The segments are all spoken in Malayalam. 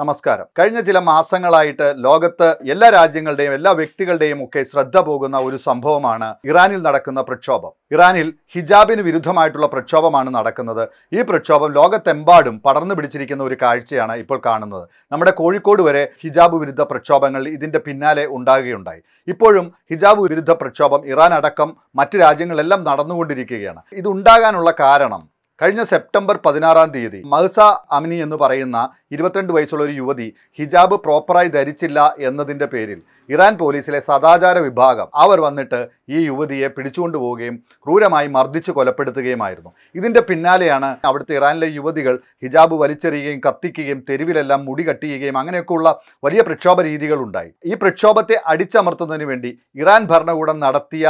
നമസ്കാരം കഴിഞ്ഞ ചില മാസങ്ങളായിട്ട് ലോകത്ത് എല്ലാ രാജ്യങ്ങളുടെയും എല്ലാ വ്യക്തികളുടെയും ഒക്കെ ശ്രദ്ധ പോകുന്ന ഒരു സംഭവമാണ് ഇറാനിൽ നടക്കുന്ന പ്രക്ഷോഭം ഇറാനിൽ ഹിജാബിന് വിരുദ്ധമായിട്ടുള്ള പ്രക്ഷോഭമാണ് നടക്കുന്നത് ഈ പ്രക്ഷോഭം ലോകത്തെമ്പാടും പടർന്നു പിടിച്ചിരിക്കുന്ന ഒരു കാഴ്ചയാണ് ഇപ്പോൾ കാണുന്നത് നമ്മുടെ കോഴിക്കോട് വരെ ഹിജാബ് വിരുദ്ധ പ്രക്ഷോഭങ്ങൾ ഇതിന്റെ പിന്നാലെ ഉണ്ടാകുകയുണ്ടായി ഇപ്പോഴും ഹിജാബ് വിരുദ്ധ പ്രക്ഷോഭം ഇറാൻ അടക്കം മറ്റ് രാജ്യങ്ങളെല്ലാം നടന്നുകൊണ്ടിരിക്കുകയാണ് ഇത് ഉണ്ടാകാനുള്ള കാരണം കഴിഞ്ഞ സെപ്റ്റംബർ പതിനാറാം തീയതി മഹ്സ അമിനി എന്ന് പറയുന്ന ഇരുപത്തിരണ്ട് വയസ്സുള്ള ഒരു യുവതി ഹിജാബ് പ്രോപ്പറായി ധരിച്ചില്ല എന്നതിൻ്റെ പേരിൽ ഇറാൻ പോലീസിലെ സദാചാര വിഭാഗം അവർ വന്നിട്ട് ഈ യുവതിയെ പിടിച്ചുകൊണ്ടു പോവുകയും ക്രൂരമായി മർദ്ദിച്ച് കൊലപ്പെടുത്തുകയുമായിരുന്നു ഇതിൻ്റെ പിന്നാലെയാണ് അവിടുത്തെ ഇറാനിലെ യുവതികൾ ഹിജാബ് വലിച്ചെറിയുകയും കത്തിക്കുകയും തെരുവിലെല്ലാം മുടി കട്ടിയുകയും അങ്ങനെയൊക്കെയുള്ള വലിയ പ്രക്ഷോഭ രീതികളുണ്ടായി ഈ പ്രക്ഷോഭത്തെ അടിച്ചമർത്തുന്നതിന് വേണ്ടി ഇറാൻ ഭരണകൂടം നടത്തിയ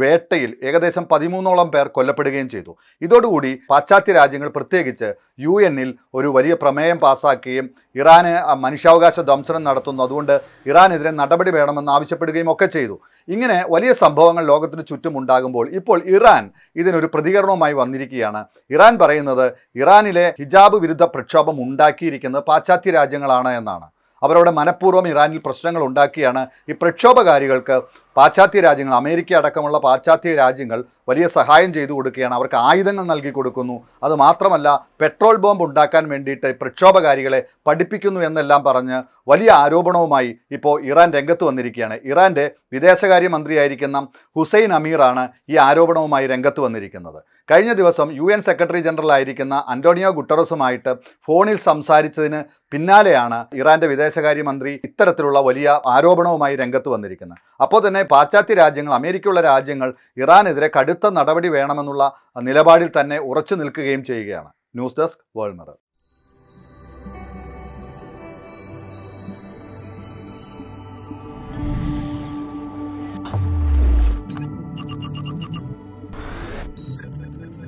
വേട്ടയിൽ ഏകദേശം പതിമൂന്നോളം പേർ കൊല്ലപ്പെടുകയും ചെയ്തു ഇതോടുകൂടി പാശ്ചാത്യ രാജ്യങ്ങൾ പ്രത്യേകിച്ച് യു എന്നിൽ ഒരു വലിയ പ്രമേയം പാസാക്കുകയും ഇറാന് മനുഷ്യാവകാശ ധ്വംസനം നടത്തുന്നു അതുകൊണ്ട് ഇറാനെതിരെ നടപടി വേണമെന്ന് ആവശ്യപ്പെടുകയും ഒക്കെ ചെയ്തു ഇങ്ങനെ വലിയ സംഭവങ്ങൾ ലോകത്തിന് ചുറ്റും ഉണ്ടാകുമ്പോൾ ഇപ്പോൾ ഇറാൻ ഇതിനൊരു പ്രതികരണവുമായി വന്നിരിക്കുകയാണ് ഇറാൻ പറയുന്നത് ഇറാനിലെ ഹിജാബ് വിരുദ്ധ പ്രക്ഷോഭം ഉണ്ടാക്കിയിരിക്കുന്നത് പാശ്ചാത്യ രാജ്യങ്ങളാണ് എന്നാണ് അവരവിടെ മനഃപൂർവ്വം ഇറാനിൽ പ്രശ്നങ്ങൾ ഉണ്ടാക്കിയാണ് ഈ പ്രക്ഷോഭകാരികൾക്ക് പാശ്ചാത്യ രാജ്യങ്ങൾ അമേരിക്ക അടക്കമുള്ള പാശ്ചാത്യ രാജ്യങ്ങൾ വലിയ സഹായം ചെയ്തു കൊടുക്കുകയാണ് അവർക്ക് ആയുധങ്ങൾ നൽകി കൊടുക്കുന്നു അത് മാത്രമല്ല പെട്രോൾ ബോംബ് ഉണ്ടാക്കാൻ വേണ്ടിയിട്ട് പ്രക്ഷോഭകാരികളെ പഠിപ്പിക്കുന്നു എന്നെല്ലാം പറഞ്ഞ് വലിയ ആരോപണവുമായി ഇപ്പോൾ ഇറാൻ രംഗത്ത് വന്നിരിക്കുകയാണ് ഇറാൻ്റെ വിദേശകാര്യമന്ത്രിയായിരിക്കുന്ന ഹുസൈൻ അമീറാണ് ഈ ആരോപണവുമായി രംഗത്ത് വന്നിരിക്കുന്നത് കഴിഞ്ഞ ദിവസം യു എൻ സെക്രട്ടറി ജനറൽ ആയിരിക്കുന്ന അന്റോണിയോ ഗുട്ടറസുമായിട്ട് ഫോണിൽ സംസാരിച്ചതിന് പിന്നാലെയാണ് ഇറാൻ്റെ വിദേശകാര്യമന്ത്രി ഇത്തരത്തിലുള്ള വലിയ ആരോപണവുമായി രംഗത്ത് വന്നിരിക്കുന്നത് അപ്പോൾ തന്നെ പാശ്ചാത്യ രാജ്യങ്ങൾ അമേരിക്കയുള്ള രാജ്യങ്ങൾ ഇറാനെതിരെ കടുത്ത നടപടി വേണമെന്നുള്ള നിലപാടിൽ തന്നെ ഉറച്ചു നിൽക്കുകയും ചെയ്യുകയാണ് news desk world mirror Thank you.